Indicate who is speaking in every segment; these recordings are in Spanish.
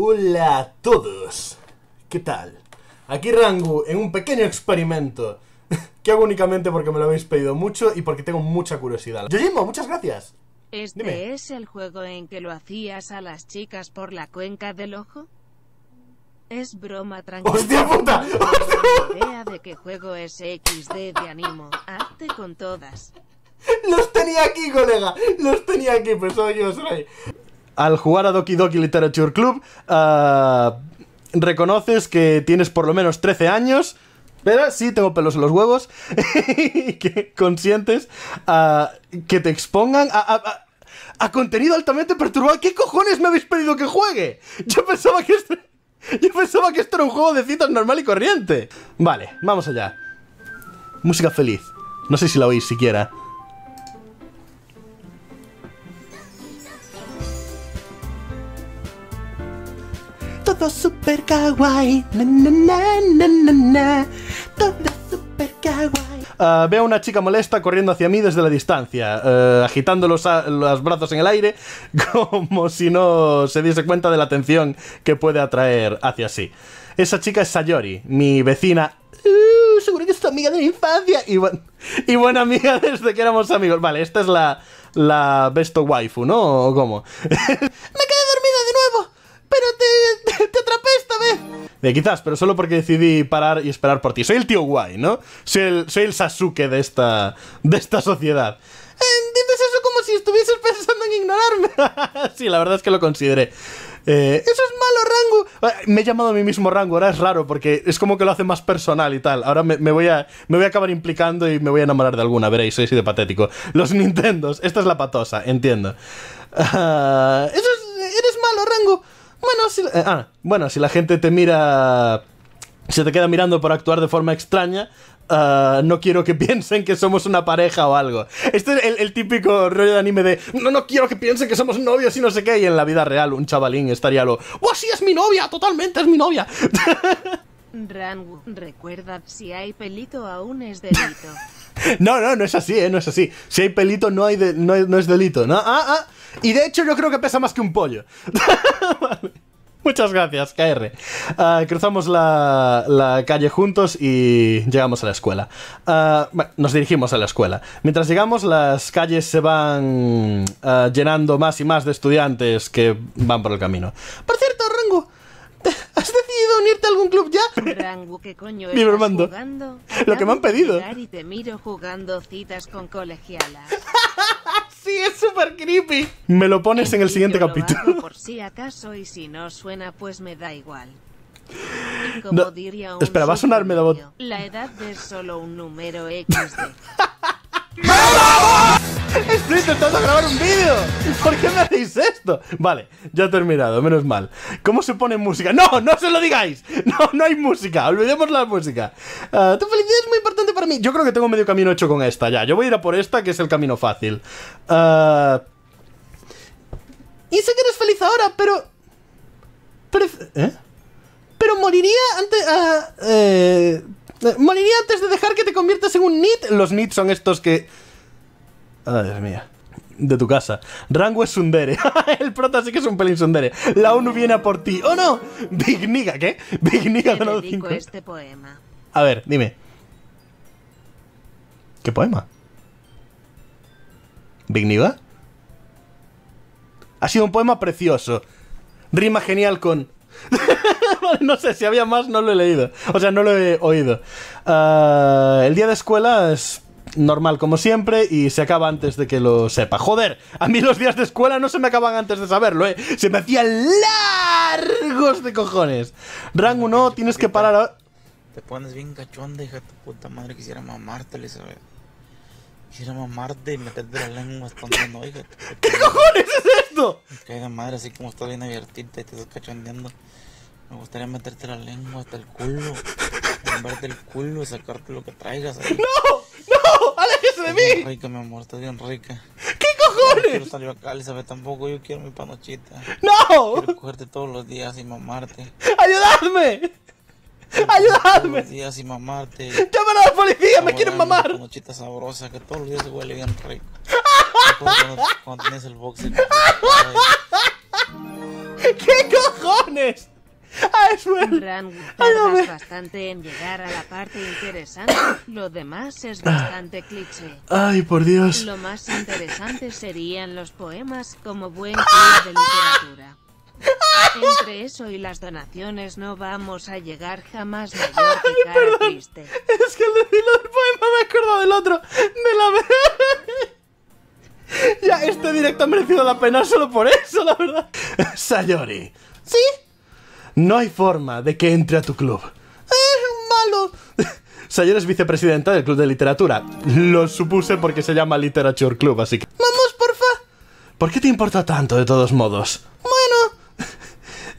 Speaker 1: Hola a todos, ¿qué tal? Aquí Rangu en un pequeño experimento que hago únicamente porque me lo habéis pedido mucho y porque tengo mucha curiosidad. Yojimo, muchas gracias.
Speaker 2: ¿Este es el juego en que lo hacías a las chicas por la cuenca del ojo? Es broma
Speaker 1: tranquila. ¡Hostia puta!
Speaker 2: idea de qué juego es XD de animo. Hazte
Speaker 1: con todas. Los tenía aquí, colega. Los tenía aquí, pues soy yo soy al jugar a Doki Doki Literature Club, ah, reconoces que tienes por lo menos 13 años. Pero sí tengo pelos en los huevos. que consientes ah, que te expongan a, a, contenido altamente perturbado. ¿Qué cojones me habéis pedido que juegue? Yo pensaba que esto, yo pensaba que esto era un juego de citas normal y corriente. Vale, vamos allá. Música feliz. No sé si la oís siquiera. todo super kawaii. todo super kawaii. Ah, veo a una chica molesta corriendo hacia mí desde la distancia, eh, agitando los, los, brazos en el aire, como si no se diese cuenta de la atención que puede atraer hacia sí. Esa chica es Sayori, mi vecina. Uh, seguro que es tu amiga de la infancia y, buena amiga desde que éramos amigos. Vale, esta es la, la Besto Waifu, ¿no? ¿O cómo? ¡Pero te, te atrapé esta vez! De quizás, pero solo porque decidí parar y esperar por ti. Soy el tío guay, ¿no? Soy el, soy el Sasuke de esta, de esta sociedad. Eh, dices eso como si estuvieses pensando en ignorarme. sí, la verdad es que lo consideré. Eh, eso es malo, Rango. Me he llamado a mí mismo Rango, ahora es raro porque es como que lo hace más personal y tal. Ahora me, voy a, me voy a acabar implicando y me voy a enamorar de alguna, veréis, soy así de patético. Los Nintendos, esta es la patosa, entiendo. Ah, eso es, eres malo, Rango. Bueno, si, eh, ah, bueno, si la gente te mira, se te queda mirando por actuar de forma extraña, ah, no quiero que piensen que somos una pareja o algo. Este es el, típico rollo de anime de no, no quiero que piensen que somos novios y no sé qué. Y en la vida real, un chavalín estaría lo, ¡Oh, sí, es mi novia! ¡Totalmente es mi novia!
Speaker 2: recuerda, si hay pelito aún es delito.
Speaker 1: no, no, no es así, ¿eh? No es así. Si hay pelito no, hay no, no es delito. ¿no? Ah, ah. Y de hecho yo creo que pesa más que un pollo. Muchas gracias, KR. Ah, cruzamos la, calle juntos y llegamos a la escuela. Ah, bueno, nos dirigimos a la escuela. Mientras llegamos, las calles se van ah, llenando más y más de estudiantes que van por el camino. Por cierto, Rango, ¿has decidido unirte a algún club ya? Rango, ¿qué coño Lo que me han pedido.
Speaker 2: Y te miro jugando citas con colegialas. sí, es súper creepy.
Speaker 1: Me lo pones en, el siguiente capítulo. Por
Speaker 2: si acaso y si no suena, pues me da igual. como diría a
Speaker 1: sonar la voz.
Speaker 2: La edad es solo un número XD.
Speaker 1: Estoy intentando grabar un vídeo. ¿Por qué me hacéis esto? Vale, ya he terminado, menos mal. ¿Cómo se pone música? No, no se lo digáis. No, no hay música. Olvidemos la música. Ah, tu felicidad es muy importante para mí. Yo creo que tengo medio camino hecho con esta ya. Yo voy a ir a por esta, que es el camino fácil. Ah, y sé que eres feliz ahora, pero... ¿Eh? pero moriría antes... Ah, eh, moriría antes de dejar que te conviertas en un nit. Los nits son estos que... Ay, Dios mío de tu casa. Rango es sundere. el prota sí que es un pelín sundere. La ONU viene a por ti. ¡Oh, no! Big ¿qué? Big Niga donado este poema. A ver, dime. ¿Qué poema? ¿Big Ha sido un poema precioso. Rima genial con... no sé, si había más no lo he leído. O sea, no lo he oído. Ah, el día de escuela es normal como siempre y se acaba antes de que lo sepa. Joder, a mí los días de escuela no se me acaban antes de saberlo, ¿eh? Se me hacían largos de cojones. Rango 1, tienes que parar Te pones bien cachón, hija tu puta madre, quisiera mamártele, Quiero mamarte y meterte la lengua escondiendo, oiga. ¿Qué cojones es esto? Me cae de madre, así como está bien abiertita y te estás cachondeando. Me gustaría meterte la lengua hasta el
Speaker 2: culo. Bombarte el culo y sacarte lo que traigas ¡No! ¡No!
Speaker 1: ¡Aléjese de mí! rica,
Speaker 2: mi amor, estás bien rica. ¿Qué cojones? No quiero salir Cali, Elizabeth, tampoco. Yo quiero mi
Speaker 1: panochita. ¡No! Quiero cogerte todos los días y mamarte. ¡Ayudadme!
Speaker 2: ¡Ayudadme!
Speaker 1: días y mamarte. ¡Llaman a la policía! ¡Me quieren mamar! Una chita sabrosa que todos los días se huele bien rico. cuando, tienes el boxer. ¿Qué cojones? ¡Ay, ah, es ah, bueno! tardas
Speaker 2: bastante en llegar a la parte interesante. Lo demás es bastante cliché.
Speaker 1: ¡Ay, por Dios! Lo
Speaker 2: más interesante serían los poemas como buen club de literatura. Entre eso y las donaciones no vamos a llegar
Speaker 1: jamás Ay, perdón. Es que al decirlo del poema me he acordado del otro, de la... ya, este directo ha merecido la pena solo por eso, la verdad. Sayori. ¿Sí? No hay forma de que entre a tu club. ¡Es malo! Sayori es vicepresidenta del Club de Literatura. Lo supuse porque se llama Literature Club, así que... ¡Vamos, porfa! ¿Por qué te importa tanto, de todos modos? Bueno,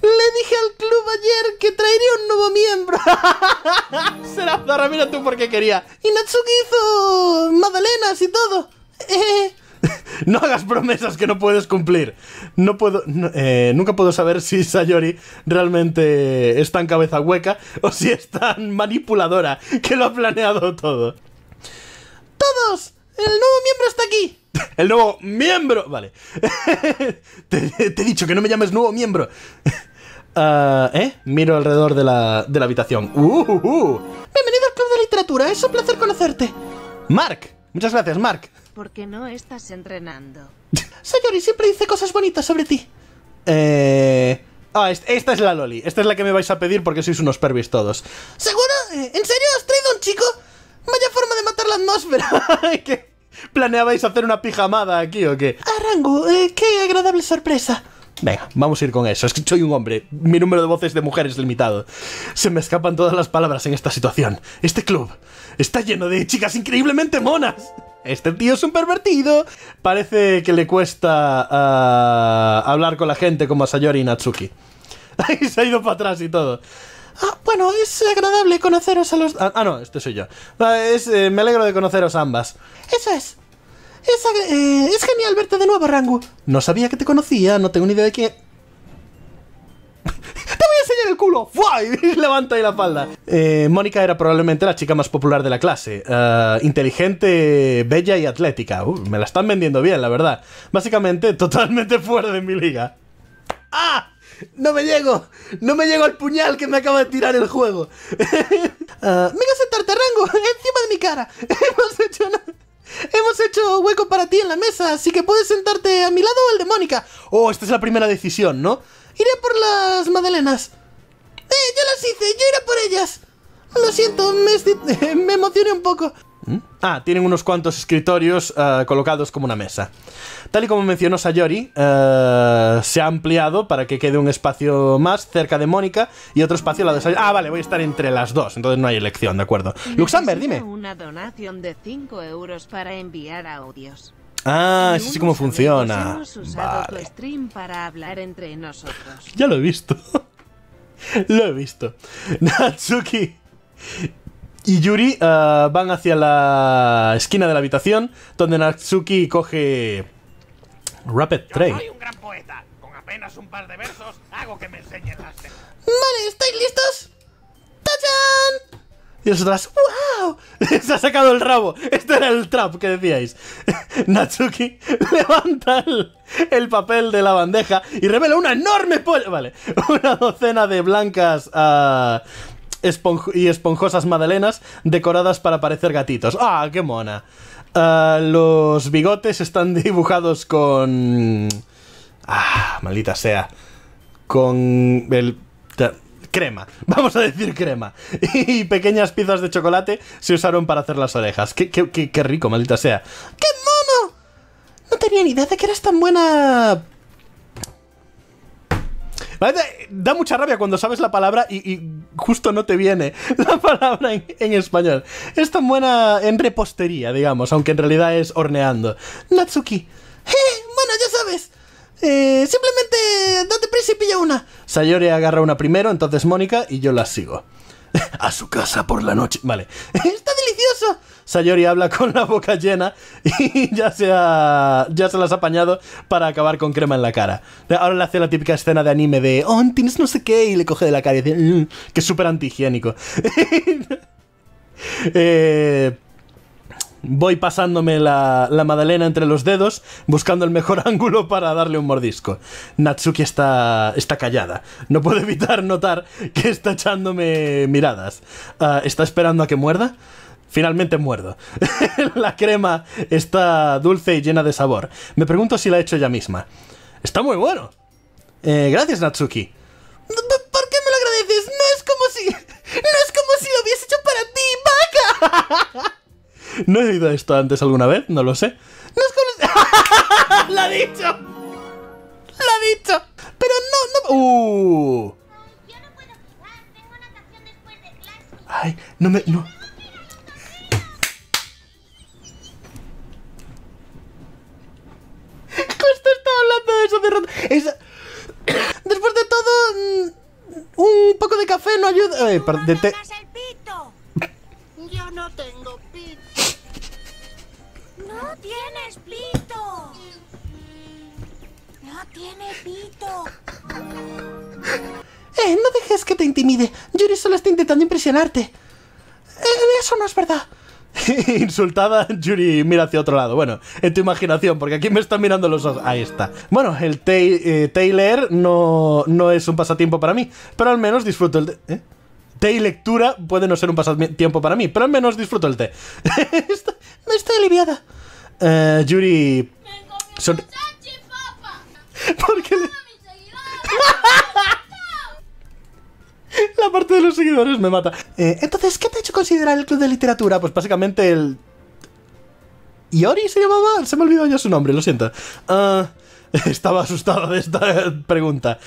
Speaker 1: le dije al club ayer que traería un nuevo miembro. Será la mira tú por qué quería. Y Natsuki hizo magdalenas y todo. Eh. no hagas promesas que no puedes cumplir. No puedo, eh, nunca puedo saber si Sayori realmente está en cabeza hueca o si es tan manipuladora que lo ha planeado todo. ¡Todos! ¡El nuevo miembro está aquí! ¡El nuevo miembro! Vale. te he dicho que no me llames nuevo miembro. Uh, ¿Eh? Miro alrededor de la, de la habitación. ¡Uh, uh, uh, ¡Bienvenido al Club de Literatura! Es un placer conocerte. Mark. Muchas gracias, Mark.
Speaker 2: ¿Por qué no estás entrenando? Señor, y siempre dice cosas bonitas sobre
Speaker 1: ti. Eh... Ah, esta es la Loli. Esta es la que me vais a pedir porque sois unos pervis todos. ¿Seguro? Eh, ¿En serio has traído un chico? Vaya forma de matar la atmósfera. ¿Qué? ¿Planeabais hacer una pijamada aquí o qué? Arango, eh, qué agradable sorpresa. Venga, vamos a ir con eso. Es que soy un hombre. Mi número de voces de mujer es limitado. Se me escapan todas las palabras en esta situación. Este club está lleno de chicas increíblemente monas. Este tío es un pervertido. Parece que le cuesta ah, hablar con la gente como a Sayori y Natsuki. se ha ido para atrás y todo. Ah, bueno, es agradable conoceros a los... Ah, ah no, este soy yo. Ah, eh, me alegro de conoceros ambas. Eso es. Eh, es, genial verte de nuevo, Rango. No sabía que te conocía, no tengo ni idea de qué... ¡Te voy a enseñar el culo! ¡Fuay! levanta ahí la falda. Eh, Mónica era probablemente la chica más popular de la clase. Eh, inteligente, bella y atlética. Uh, me la están vendiendo bien, la verdad. Básicamente, totalmente fuera de mi liga. ¡Ah! ¡No me llego! ¡No me llego al puñal que me acaba de tirar el juego! uh, a sentarte, Rango! ¡Encima de mi cara! ¡Hemos hecho nada! Hemos hecho hueco para ti en la mesa, así que puedes sentarte a mi lado o al de Mónica. Oh, esta es la primera decisión, ¿no? Iré por las magdalenas. Eh, yo las hice, yo iré por ellas. Lo siento, me emocioné un poco. Ah, tienen unos cuantos escritorios eh, colocados como una mesa. Tal y como mencionó Sayori, eh, se ha ampliado para que quede un espacio más cerca de Mónica y otro espacio al lado de Sayori. Ah, vale, voy a estar entre las dos, entonces no hay elección, de acuerdo. Luxamber, dime.
Speaker 2: Una donación de 5 euros para enviar audios.
Speaker 1: Ah, es así como funciona.
Speaker 2: para hablar entre nosotros.
Speaker 1: Ya lo he visto. lo he visto. Natsuki y Yuri eh, van hacia la esquina de la habitación donde Natsuki coge Rapid Train. Vale, ¿estáis listos? ¡Tachan! Y nosotras, ¡wow! Se ha sacado el rabo. Esto era el trap que decíais. Natsuki levanta el, papel de la bandeja y revela una enorme Vale, una docena de blancas uh, y esponjosas madalenas decoradas para parecer gatitos. ¡Ah, qué mona! Ah, los bigotes están dibujados con... ¡Ah, maldita sea! Con el... Crema, vamos a decir crema. Y pequeñas piezas de chocolate se usaron para hacer las orejas. qué, qué rico, maldita sea! ¡Qué mono! No tenía ni idea de que eras tan buena Da mucha rabia cuando sabes la palabra y, justo no te viene la palabra en, español. Es tan buena en repostería, digamos, aunque en realidad es horneando. Natsuki. Eh, bueno, ya sabes. Eh, simplemente date prisa y pilla una. Sayori agarra una primero, entonces Mónica y yo la sigo. a su casa por la noche. Vale. ¡Está delicioso! Sayori habla con la boca llena y ya se, ha, ya se las ha apañado para acabar con crema en la cara. Ahora le hace la típica escena de anime de, oh, tienes no sé qué, y le coge de la cara y dice, mm, que es súper antihigiénico. eh... Voy pasándome la, la Madalena entre los dedos, buscando el mejor ángulo para darle un mordisco. Natsuki está, está callada. No puedo evitar notar que está echándome miradas. Ah, ¿Está esperando a que muerda? Finalmente muerdo. la crema está dulce y llena de sabor. Me pregunto si la ha hecho ella misma. Está muy bueno. Eh, gracias, Natsuki. ¿Por qué me lo agradeces? No es como si... No es como si lo hubiese hecho para ti, vaca. No he oído esto antes alguna vez, no lo sé. No es conocido. ¡Lo ha dicho! ¡Lo ha dicho! Pero no, no... ¡Uh! Ay, no me... No. Costa estaba hablando de eso de rato. Es... Después de todo, mm, un poco de café no ayuda... Eh, de te... Yo no
Speaker 2: tengo pito. ¡No tienes pito! ¡No tiene
Speaker 1: pito! ¡Eh! No dejes que te intimide. Yuri solo está intentando impresionarte. Eh, eso no es verdad. Insultada, Yuri mira hacia otro lado. Bueno, en tu imaginación, porque aquí me están mirando los ojos. Ahí está. Bueno, el eh, Taylor no, no es un pasatiempo para mí, pero al menos disfruto el... ¿eh? Té y lectura puede no ser un pasatiempo para mí, pero al menos disfruto el té. Me estoy aliviada. Eh, Yuri. ¿Por qué le... La parte de los seguidores me mata. Eh, entonces, ¿qué te ha hecho considerar el club de literatura? Pues básicamente el... ¿Yori se llamaba? Se me olvidó ya su nombre, lo siento. Ah, estaba asustado de esta pregunta.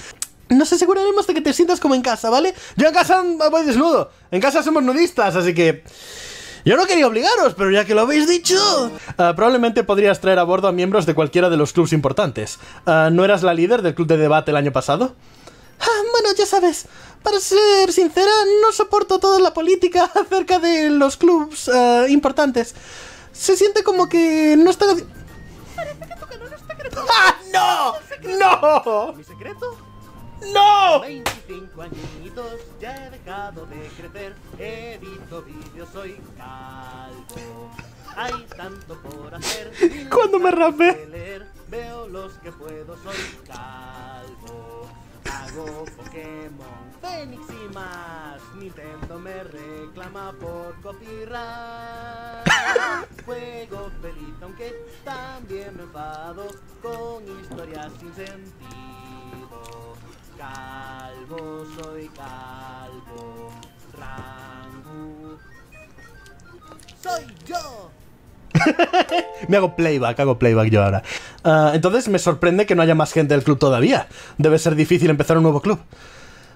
Speaker 1: Nos aseguraremos de que te sientas como en casa, ¿vale? Yo en casa voy desnudo. En casa somos nudistas, así que... Yo no quería obligaros, pero ya que lo habéis dicho... Ah, probablemente podrías traer a bordo a miembros de cualquiera de los clubs importantes. Ah, ¿No eras la líder del club de debate el año pasado? Ah, bueno, ya sabes. Para ser sincera, no soporto toda la política acerca de los clubs ah, importantes. Se siente como que no está... ¡Ah, no! ¡No! ¿Mi secreto? ¡No! 25 añitos, ya he dejado de crecer. Edito vídeos, soy calvo. Hay tanto por hacer. Cuando me rapé. Leer, veo los que puedo, soy calvo. Hago Pokémon, Fénix y más. Nintendo me reclama por copyright. Juego feliz, aunque también me enfado con historias sin sentido. Calvo, soy calvo, ¡Soy yo! me hago playback, hago playback yo ahora. Ah, entonces me sorprende que no haya más gente del club todavía. Debe ser difícil empezar un nuevo club.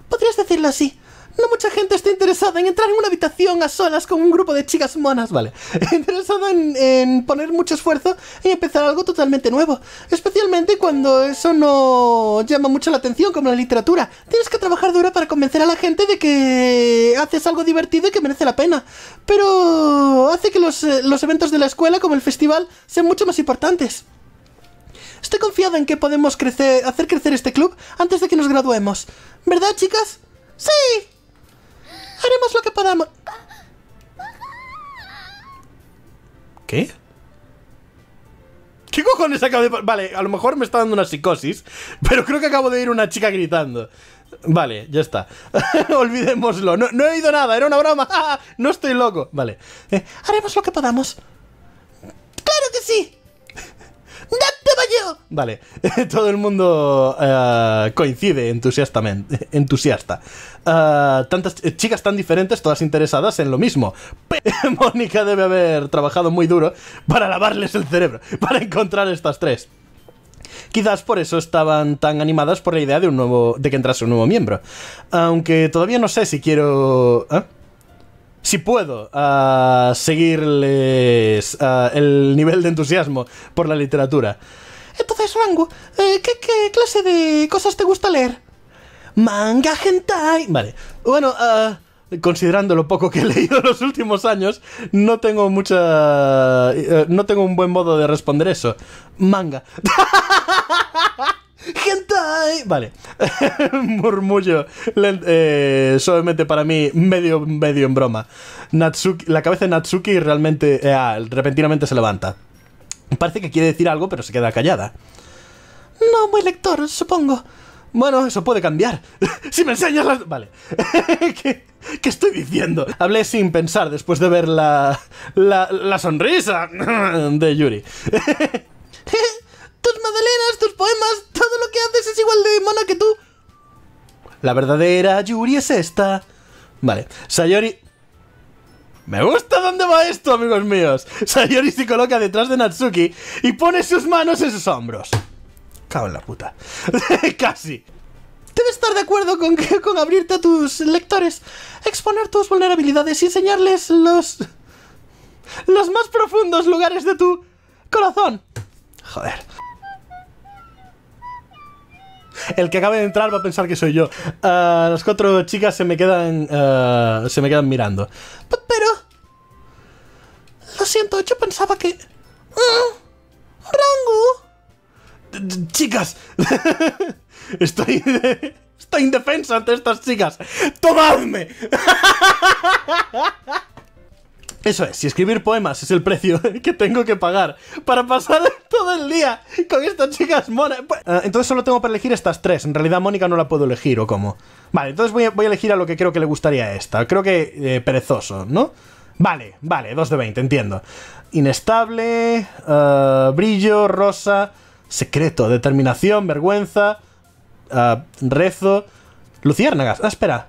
Speaker 1: Podrías decirlo así. No mucha gente está interesada en entrar en una habitación a solas con un grupo de chicas monas, vale. interesada en, en, poner mucho esfuerzo y empezar algo totalmente nuevo. Especialmente cuando eso no llama mucho la atención, como la literatura. Tienes que trabajar duro para convencer a la gente de que haces algo divertido y que merece la pena. Pero hace que los, eh, eventos de la escuela, como el festival, sean mucho más importantes. Estoy confiada en que podemos crecer, hacer crecer este club antes de que nos graduemos. ¿Verdad, chicas? ¡Sí! Haremos lo que podamos. ¿Qué? ¿Qué cojones acabo de.? Vale, a lo mejor me está dando una psicosis, pero creo que acabo de oír una chica gritando. Vale, ya está. Olvidémoslo. No, he oído nada, era una broma. no estoy loco. Vale. Eh, haremos lo que podamos. ¡Claro que sí! Vale, todo el mundo eh, coincide entusiastamente, entusiasta. Eh, tantas chicas tan diferentes, todas interesadas en lo mismo. Mónica debe haber trabajado muy duro para lavarles el cerebro, para encontrar estas tres. Quizás por eso estaban tan animadas por la idea de un nuevo de que entrase un nuevo miembro. Aunque todavía no sé si quiero ¿eh? si puedo, a ah, seguirles ah, el nivel de entusiasmo por la literatura. Entonces, Rango, eh, ¿qué, clase de cosas te gusta leer? Manga, hentai... Vale. Bueno, ah, considerando lo poco que he leído en los últimos años, no tengo mucha... Eh, no tengo un buen modo de responder eso. Manga. ¡Hentai! Vale. Murmullo eh, suavemente para mí, medio, medio en broma. Natsuki, la cabeza de Natsuki realmente, eh, repentinamente se levanta. Parece que quiere decir algo, pero se queda callada. No, muy lector, supongo. Bueno, eso puede cambiar. si me enseñas las... Vale. ¿Qué, estoy diciendo? Hablé sin pensar después de ver la... La, la sonrisa de Yuri tus poemas, todo lo que haces es igual de mono que tú. La verdadera Yuri es esta. Vale, Sayori... Me gusta dónde va esto, amigos míos. Sayori se coloca detrás de Natsuki y pone sus manos en sus hombros. Cago en la puta. Casi. Debes estar de acuerdo con, que, con abrirte a tus lectores, exponer tus vulnerabilidades y enseñarles los... los más profundos lugares de tu corazón. Joder. El que acabe de entrar va a pensar que soy yo. Ah, las cuatro chicas se me quedan. Ah, se me quedan mirando. pero. Lo siento, yo pensaba que. Mm, Rangu Chicas. Estoy. Estoy indefensa ante estas chicas. ¡Tomadme! Eso es, si escribir poemas es el precio que tengo que pagar para pasar el día con estas chicas monas. Pues, ah, entonces solo tengo para elegir estas tres. En realidad Mónica no la puedo elegir, ¿o cómo? Vale, entonces voy a, elegir a lo que creo que le gustaría esta. Creo que eh, perezoso, ¿no? Vale, vale, 2 de 20, entiendo. Inestable, ah, brillo, rosa, secreto, determinación, vergüenza, ah, rezo, luciérnagas. Ah, espera.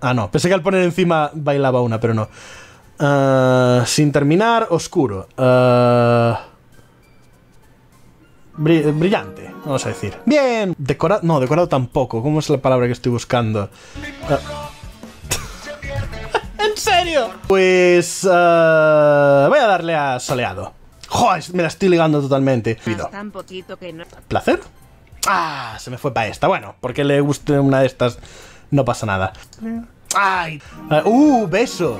Speaker 1: Ah, no, pensé que al poner encima bailaba una, pero no. sin terminar, oscuro brillante, vamos a decir. Bien, decorado, no, decorado tampoco, ¿cómo es la palabra que estoy buscando? Ah.
Speaker 2: ¿En serio?
Speaker 1: Pues ah, voy a darle a soleado. Joder, me la estoy ligando totalmente. Ah, ¿Placer? Ah, se me fue para esta. Bueno, porque le guste una de estas, no pasa nada. Mm. ¡Ay! ¡Uh, beso!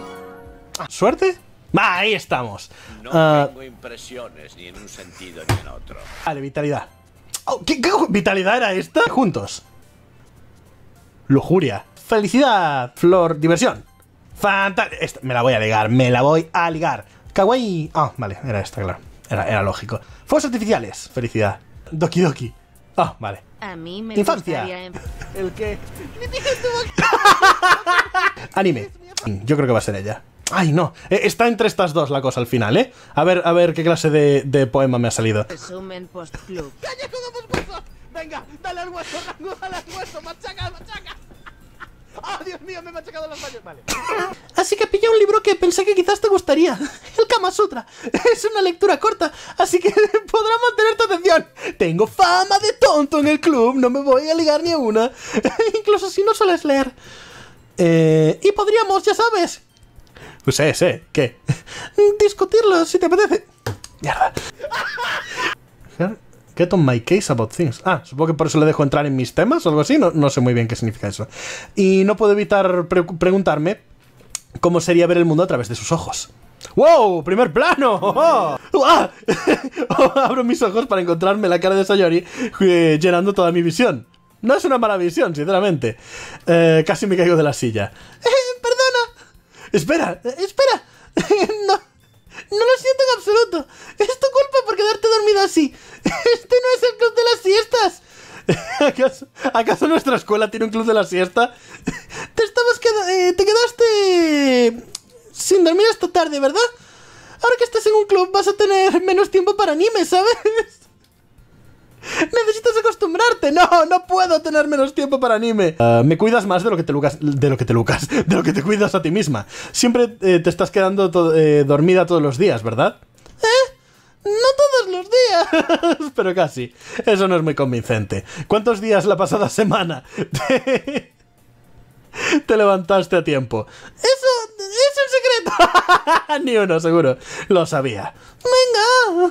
Speaker 1: ¿Suerte? Va, ahí estamos. No ah, tengo impresiones ni en un sentido ni en otro. Vale, vitalidad. Oh, ¿qué, vitalidad era esta? Juntos. Lujuria. Felicidad, flor, diversión. Fantástico. Me la voy a ligar, me la voy a ligar. Kawaii. Ah, vale, era esta, claro. Era, lógico. Fuegos artificiales. Felicidad. Doki Doki. Ah, vale.
Speaker 2: A mí me Infancia.
Speaker 1: ¿El Anime. Yo creo que va a ser ella. Ay, no. Eh, está entre estas dos la cosa al final, ¿eh? A ver, a ver qué clase de, poema me ha salido.
Speaker 2: Resumen post club. ¡Venga! ¡Dale al hueso!
Speaker 1: ¡Dale al hueso! ¡Machaca, ¡Ah, Dios mío! ¡Me machacado Así que pillé un libro que pensé que quizás te gustaría. El Kama Sutra. Es una lectura corta, así que podrá mantener tu atención. Tengo fama de tonto en el club. No me voy a ligar ni a una. Incluso si no sueles leer. Eh, y podríamos, ya sabes, pues sé, eh, sé, ¿qué? Discutirlo, si te parece. Mierda. Get on my case about things. Ah, supongo que por eso le dejo entrar en mis temas o algo así. No, no sé muy bien qué significa eso. Y no puedo evitar preguntarme cómo sería ver el mundo a través de sus ojos. ¡Wow! ¡Primer plano! ¡Oh! ¡Ah! Oh, abro mis ojos para encontrarme la cara de Sayori eh, llenando toda mi visión. No es una mala visión, sinceramente. Eh, casi me caigo de la silla. Espera, espera. no. No lo siento en absoluto. Es tu culpa por quedarte dormido así. Este no es el club de las siestas. ¿Acaso, nuestra escuela tiene un club de las siestas? Te estabas eh, te quedaste sin dormir hasta tarde, ¿verdad? Ahora que estás en un club vas a tener menos tiempo para anime, ¿sabes? Necesitas acostumbrarte. No, no puedo tener menos tiempo para anime. Ah, me cuidas más de lo que te lucas, de lo que te lucas, de lo que te cuidas a ti misma. Siempre eh, te estás quedando eh, dormida todos los días, ¿verdad? ¿Eh? No todos los días, pero casi. Eso no es muy convincente. ¿Cuántos días la pasada semana? Te levantaste a tiempo. ¡Eso es un secreto! Ni uno, seguro. Lo sabía. ¡Venga!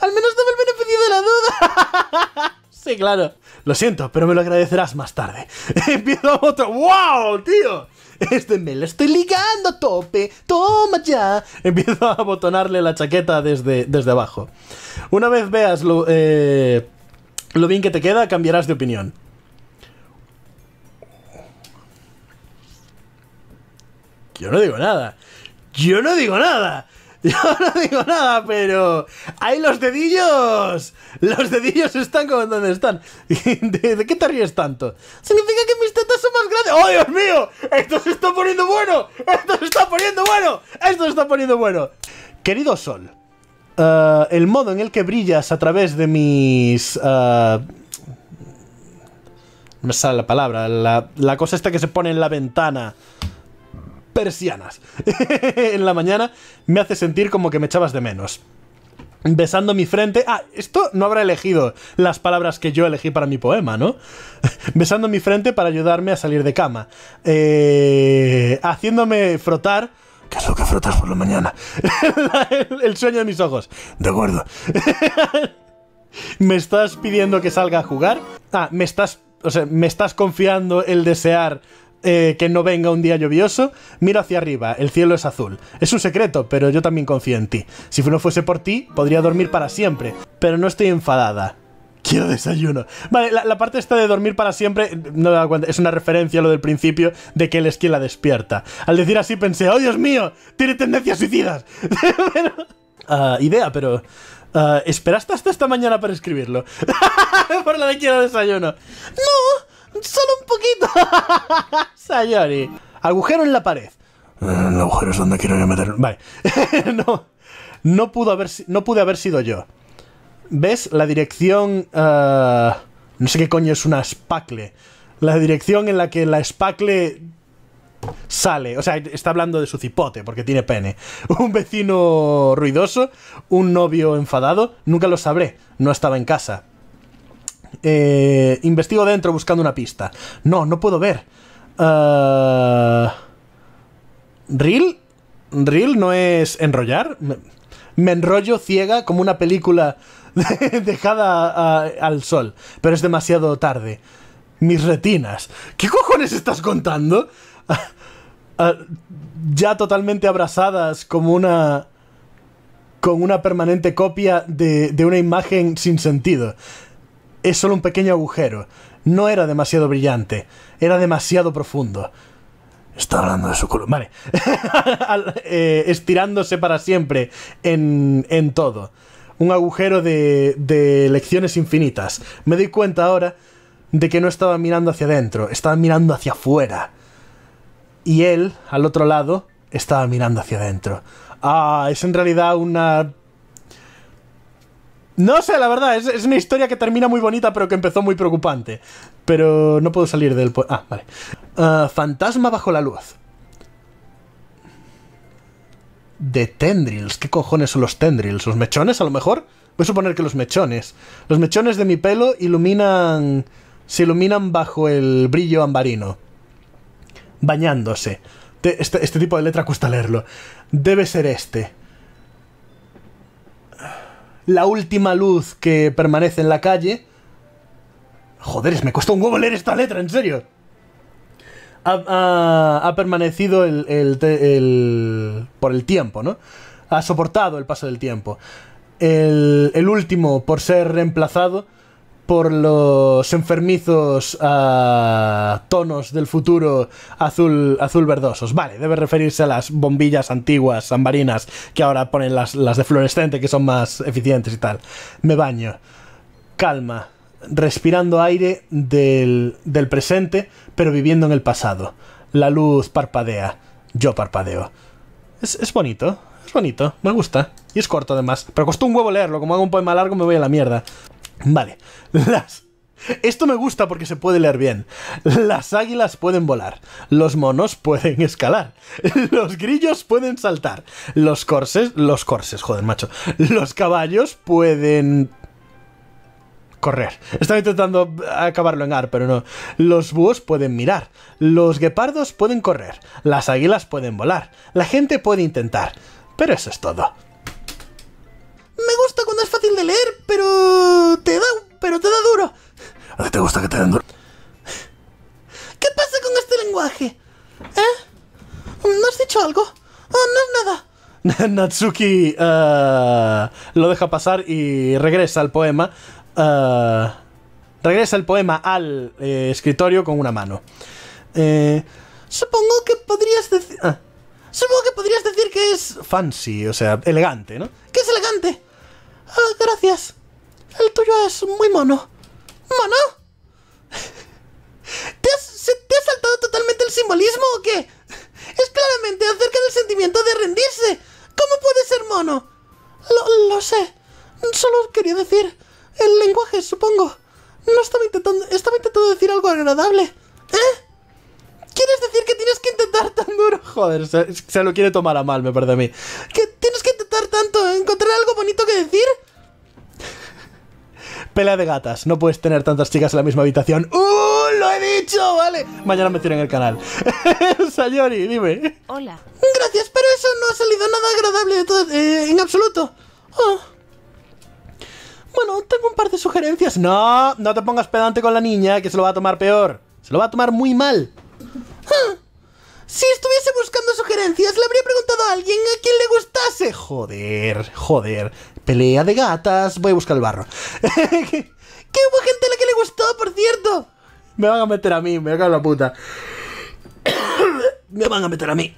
Speaker 1: Al menos dame el beneficio de la duda. sí, claro. Lo siento, pero me lo agradecerás más tarde. Empiezo otro. ¡Wow, tío! Este me lo estoy ligando a tope. Toma ya. Empiezo a abotonarle la chaqueta desde, desde abajo. Una vez veas lo eh, bien que te queda, cambiarás de opinión. Yo no digo nada. Yo no digo nada. Yo no digo nada, pero hay los dedillos. Los dedillos están como donde están. ¿De, qué te ríes tanto? Significa que mis tetas son más grandes. ¡Oh, Dios mío! Esto se está poniendo bueno. Esto se está poniendo bueno. Esto se está poniendo bueno. Querido Sol, eh, el modo en el que brillas a través de mis... No eh, me sale la palabra. la cosa esta que se pone en la ventana persianas en la mañana me hace sentir como que me echabas de menos besando mi frente. Ah, esto no habrá elegido las palabras que yo elegí para mi poema, ¿no? besando mi frente para ayudarme a salir de cama. Eh, haciéndome frotar. ¿Qué es lo que frotas por la mañana? el, sueño de mis ojos. De acuerdo. ¿Me estás pidiendo que salga a jugar? Ah, me estás. O sea, me estás confiando el desear eh, que no venga un día lluvioso, miro hacia arriba, el cielo es azul. Es un secreto, pero yo también confío en ti. Si no fuese por ti, podría dormir para siempre, pero no estoy enfadada. Quiero desayuno. Vale, la, parte esta de dormir para siempre, no es una referencia a lo del principio de que él es quien la despierta. Al decir así pensé, ¡oh Dios mío! ¡Tiene tendencias suicidas! Ah, idea, pero... Ah, esperaste hasta esta mañana para escribirlo. Por la de quiero desayuno. ¡No! Solo un poquito. Sayori. Agujero en la pared. El eh, agujero es donde quiero meter. Vale. no, no, pudo haber, no pude haber sido yo. ¿Ves? La dirección... Eh, no sé qué coño es una espacle. La dirección en la que la espacle... sale. O sea, está hablando de su cipote, porque tiene pene. Un vecino ruidoso, un novio enfadado, nunca lo sabré. No estaba en casa. Eh, investigo dentro buscando una pista. No, no puedo ver. Eh, ¿Reel? ¿Reel no es enrollar? Me, enrollo ciega como una película dejada al sol, pero es demasiado tarde. Mis retinas. ¿Qué cojones estás contando? Ah, ya totalmente abrazadas como una... con una permanente copia de una imagen sin sentido es solo un pequeño agujero. No era demasiado brillante, era demasiado profundo. Está hablando de su culo. Vale. Eh, estirándose para siempre en, en todo. Un agujero de, de lecciones infinitas. Me doy cuenta ahora de que no estaba mirando hacia adentro, estaba mirando hacia afuera. Y él, al otro lado, estaba mirando hacia adentro. Ah, es en realidad una no sé, la verdad, es, una historia que termina muy bonita, pero que empezó muy preocupante. Pero no puedo salir del... Ah, vale. Ah, fantasma bajo la luz. De tendrils. ¿Qué cojones son los tendrils? ¿Los mechones, a lo mejor? Voy a suponer que los mechones. Los mechones de mi pelo iluminan... Se iluminan bajo el brillo ambarino. Bañándose. Este, este tipo de letra cuesta leerlo. Debe ser este la última luz que permanece en la calle. Joder, me cuesta un huevo leer esta letra, en serio. Ha, permanecido el, el, el, por el tiempo, ¿no? Ha soportado el paso del tiempo. El, el último por ser reemplazado por los enfermizos a ah, tonos del futuro azul, azul verdosos. Vale, debe referirse a las bombillas antiguas, ambarinas, que ahora ponen las, de fluorescente, que son más eficientes y tal. Me baño. Calma. Respirando aire del, del presente, pero viviendo en el pasado. La luz parpadea. Yo parpadeo. Es, es bonito. Es bonito. Me gusta. Y es corto además. Pero costó un huevo leerlo. Como hago un poema largo me voy a la mierda. Vale, las... Esto me gusta porque se puede leer bien. Las águilas pueden volar, los monos pueden escalar, los grillos pueden saltar, los corses, los corses, joder, macho, los caballos pueden correr. Estaba intentando acabarlo en ar, pero no. Los búhos pueden mirar. Los guepardos pueden correr. Las águilas pueden volar. La gente puede intentar. Pero eso es todo gusta cuando es fácil de leer, pero te da, pero te da duro. ¿A ti te gusta que te den duro? ¿Qué pasa con este lenguaje? ¿Eh? ¿No has dicho algo? Oh, no es nada. Natsuki uh, lo deja pasar y regresa al poema. Uh, regresa el poema al eh, escritorio con una mano. Eh, supongo que podrías decir. Ah, supongo que podrías decir que es fancy, o sea, elegante, ¿no? ¿Qué es elegante? Ah, gracias. El tuyo es muy mono. ¿Mono? ¿Te has, saltado totalmente el simbolismo o qué? Es claramente acerca del sentimiento de rendirse. ¿Cómo puede ser mono? Lo, sé. Solo quería decir... El lenguaje, supongo. No estaba intentando... Estaba intentando decir algo agradable. ¿Eh? ¿Quieres decir que tienes que intentar tan duro? Joder, se, lo quiere tomar a mal, me parece a mí. ¿Que tienes que intentar tanto? ¿Encontrar algo bonito que decir? Pelea de gatas. No puedes tener tantas chicas en la misma habitación. ¡Uh! ¡Lo he dicho! Vale. Mañana me tiran el canal. Sayori, dime. Hola. Gracias, pero eso no ha salido nada agradable de todo, eh, en absoluto. Oh. Bueno, tengo un par de sugerencias. No, no te pongas pedante con la niña, que se lo va a tomar peor. Se lo va a tomar muy mal. Si estuviese buscando sugerencias, le habría preguntado a alguien a quien le gustase. Joder, joder. Pelea de gatas. Voy a buscar el barro. que hubo gente a la que le gustó, por cierto. Me van a meter a mí, me cago la puta. me van a meter a mí.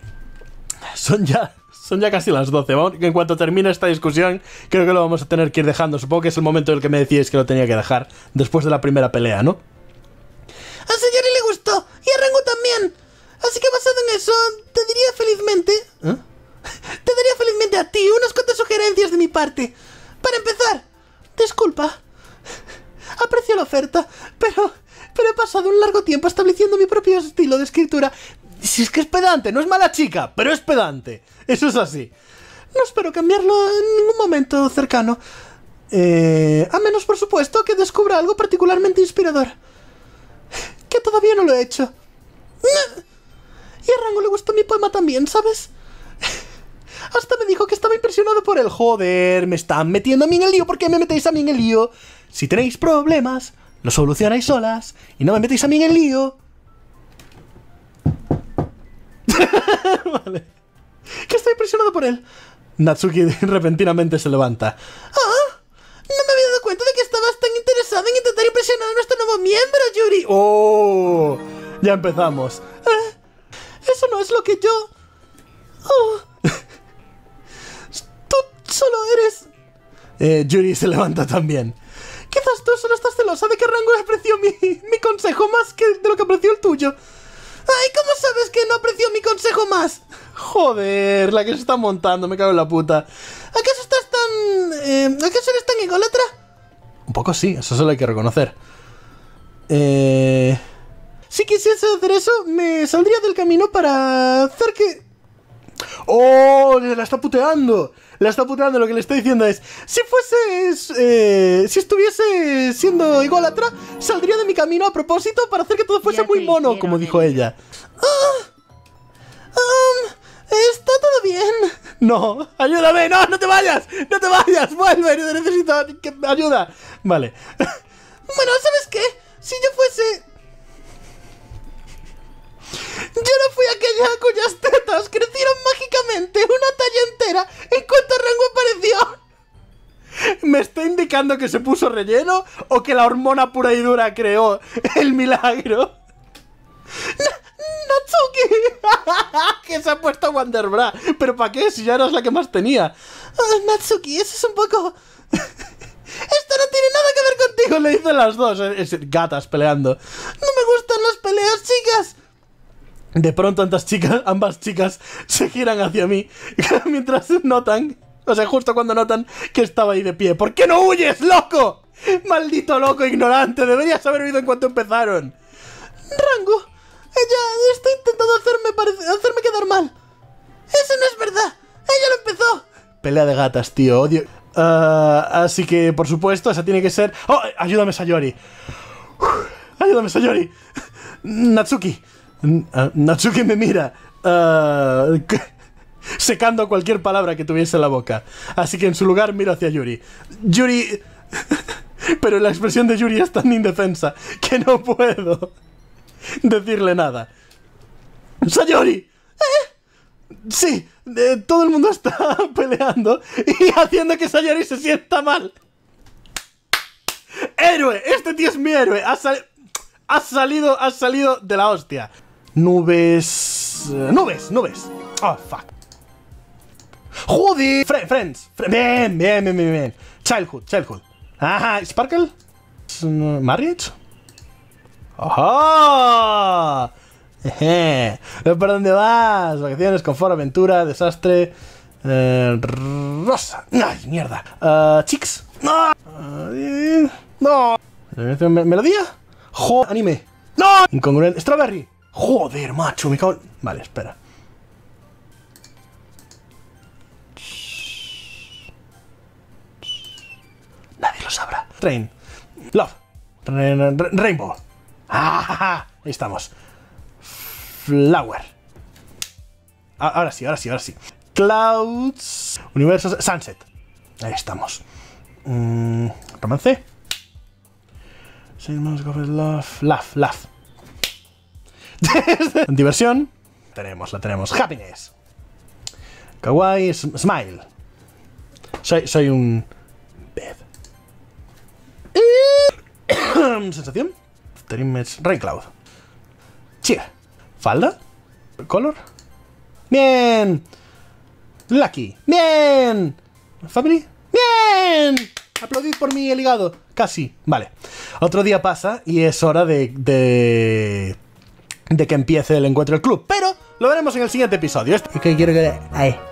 Speaker 1: Son ya son ya casi las 12. en cuanto termine esta discusión, creo que lo vamos a tener que ir dejando. Supongo que es el momento en el que me decíais que lo tenía que dejar después de la primera pelea, ¿no? Al señor y le gustó y arrancó eso, te diría felizmente... ¿Eh? Te daría felizmente a ti unas cuantas sugerencias de mi parte. Para empezar, disculpa. Aprecio la oferta, pero... Pero he pasado un largo tiempo estableciendo mi propio estilo de escritura. Si es que es pedante, no es mala chica, pero es pedante. Eso es así. No espero cambiarlo en ningún momento cercano. Eh, a menos, por supuesto, que descubra algo particularmente inspirador. Que todavía no lo he hecho. Rango le gustó mi poema también, ¿sabes? Hasta me dijo que estaba impresionado por él, joder, me están metiendo a mí en el lío, ¿por qué me metéis a mí en el lío? Si tenéis problemas, Lo solucionáis solas y no me metéis a mí en el lío. vale. Que estoy impresionado por él. Natsuki repentinamente se levanta. ¡Ah! No me había dado cuenta de que estabas tan interesado en intentar impresionar a nuestro nuevo miembro, Yuri. ¡Oh! Ya empezamos. Ah, eso no es lo que yo... Oh. tú solo eres... Eh, Yuri se levanta también. Quizás tú solo estás celosa de que Rango apreció mi, mi consejo más que de lo que apreció el tuyo. ¡Ay, cómo sabes que no apreció mi consejo más! Joder, la que se está montando, me cago en la puta. ¿Acaso estás tan... Eh, ¿Acaso eres tan ególatra? Un poco sí, eso solo hay que reconocer. Eh hacer eso, me saldría del camino para hacer que... ¡Oh! La está puteando. La está puteando. Lo que le estoy diciendo es: Si fueses. Eh, si estuviese siendo igual atrás, saldría de mi camino a propósito para hacer que todo fuese muy mono, como dijo ella. Ah, um, ¿Está todo bien? No, ayúdame, no, no te vayas, no te vayas, vuelve, necesito que me ayuda. Vale. Bueno, ¿sabes qué? Si yo fuese yo no fui aquella cuyas tetas crecieron mágicamente una talla entera en cuanto Rango apareció. ¿Me está indicando que se puso relleno o que la hormona pura y dura creó el milagro? ¡Natsuki! que se ha puesto Wonderbra. ¿Pero para qué? Si ya no es la que más tenía. Ah, Natsuki, eso es un poco... Esto no tiene nada que ver contigo, le dicen las dos. gatas peleando. No me gustan las peleas, chicas. De pronto ambas chicas, se giran hacia mí mientras notan, o sea, justo cuando notan que estaba ahí de pie. ¿Por qué no huyes, loco? Maldito loco ignorante, deberías haber huido en cuanto empezaron. Rango, ella está intentando hacerme, hacerme quedar mal. Eso no es verdad. Ella lo empezó. Pelea de gatas, tío. Odio. Ah, así que, por supuesto, esa tiene que ser... ¡Oh! Ayúdame, Sayori. ayúdame, Sayori. Natsuki. Ah, Natsuki me mira. Ah, secando cualquier palabra que tuviese en la boca. Así que en su lugar miro hacia Yuri. Yuri... Pero la expresión de Yuri es tan indefensa que no puedo decirle nada. ¡Sayori! ¿Eh? Sí, eh, todo el mundo está peleando y haciendo que Sayori se sienta mal. ¡Héroe! ¡Este tío es mi héroe! ha salido, ha salido de la hostia. Nubes... Eh, nubes, nubes. Oh, fuck. judy friends. bien, bien, bien, bien, Childhood, childhood. Ajá, Sparkle. Marriage. ¡Ajá! Jeje eh, ¿Por dónde vas? Vacaciones, confort, aventura, desastre. Eh, rosa. ¡Ay, mierda! chicks. ¡No! ¡No! ¿Melodía? ¡Jo! Anime. ¡No! Incongruente. Strawberry. Joder, macho, me cago... Vale, espera. Nadie lo sabrá. Rain. Love. rainbow. Ah, ahí estamos. Flower. Ahora sí, ahora sí, ahora sí. Clouds. Universo Sunset. Ahí estamos. Mm, romance. romance. Sigmund Love. Love, Love. Diversión. Tenemos, la tenemos. Happiness. Kawaii, smile. Soy, un... Bed. Sensación. Image, raincloud Falda. Color. Bien. Lucky. Bien. Family. Bien. Aplaudid por mí el Casi. Vale. Otro día pasa y es hora de de que empiece el encuentro del club. Pero lo veremos en el siguiente episodio. Este- es que quiero que... Ahí.